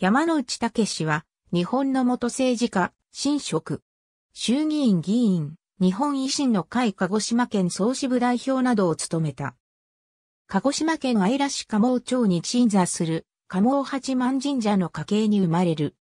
山内武氏は、日本の元政治家、新職、衆議院議員、日本維新の会鹿児島県総支部代表などを務めた。鹿児島県愛良市加毛町に鎮座する加毛八幡神社の家系に生まれる。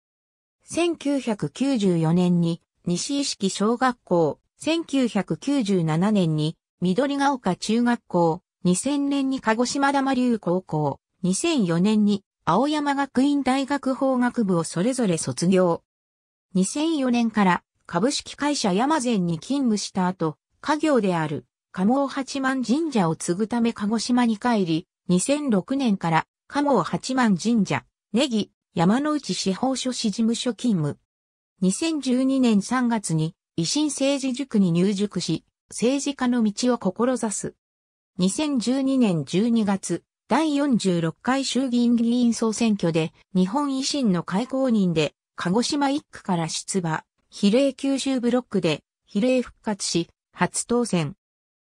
1994年に西意識小学校、1997年に緑ヶ丘中学校、2000年に鹿児島玉流高校、2004年に青山学院大学法学部をそれぞれ卒業。2004年から株式会社山善に勤務した後、家業である加尾八幡神社を継ぐため鹿児島に帰り、2006年から加尾八幡神社、ネギ、山内司法書士事務所勤務。2012年3月に維新政治塾に入塾し、政治家の道を志す。2012年12月、第46回衆議院議員総選挙で日本維新の会公認で鹿児島1区から出馬、比例九州ブロックで比例復活し、初当選。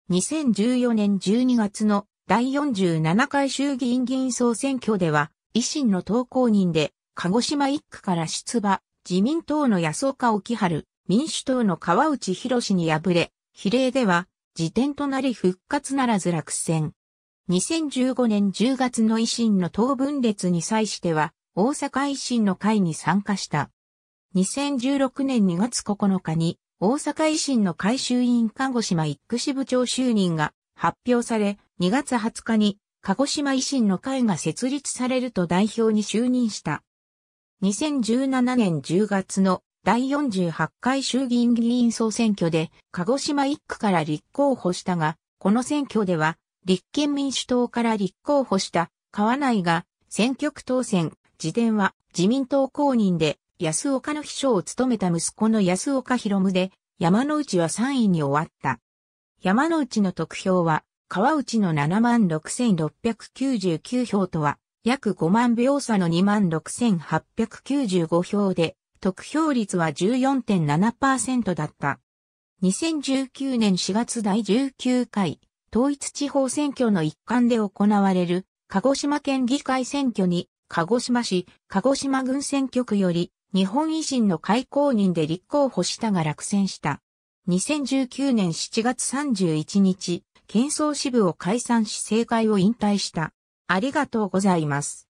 2014年12月の第47回衆議院議員総選挙では、維新の投稿人で、鹿児島1区から出馬、自民党の安岡沖春、民主党の川内博に敗れ、比例では、辞典となり復活ならず落選。2015年10月の維新の党分裂に際しては、大阪維新の会に参加した。2016年2月9日に、大阪維新の会衆院鹿児島一区支部長就任が発表され、2月20日に、鹿児島維新の会が設立されると代表に就任した。2017年10月の第48回衆議院議員総選挙で、鹿児島1区から立候補したが、この選挙では、立憲民主党から立候補した河内が選挙区当選、自伝は自民党公認で安岡の秘書を務めた息子の安岡博夢で山内は3位に終わった。山内の得票は川内の76,699票とは約5万秒差の26,895票で得票率は14.7%だった。2019年4月第19回統一地方選挙の一環で行われる、鹿児島県議会選挙に、鹿児島市、鹿児島郡選挙区より、日本維新の会公認で立候補したが落選した。2019年7月31日、県総支部を解散し政界を引退した。ありがとうございます。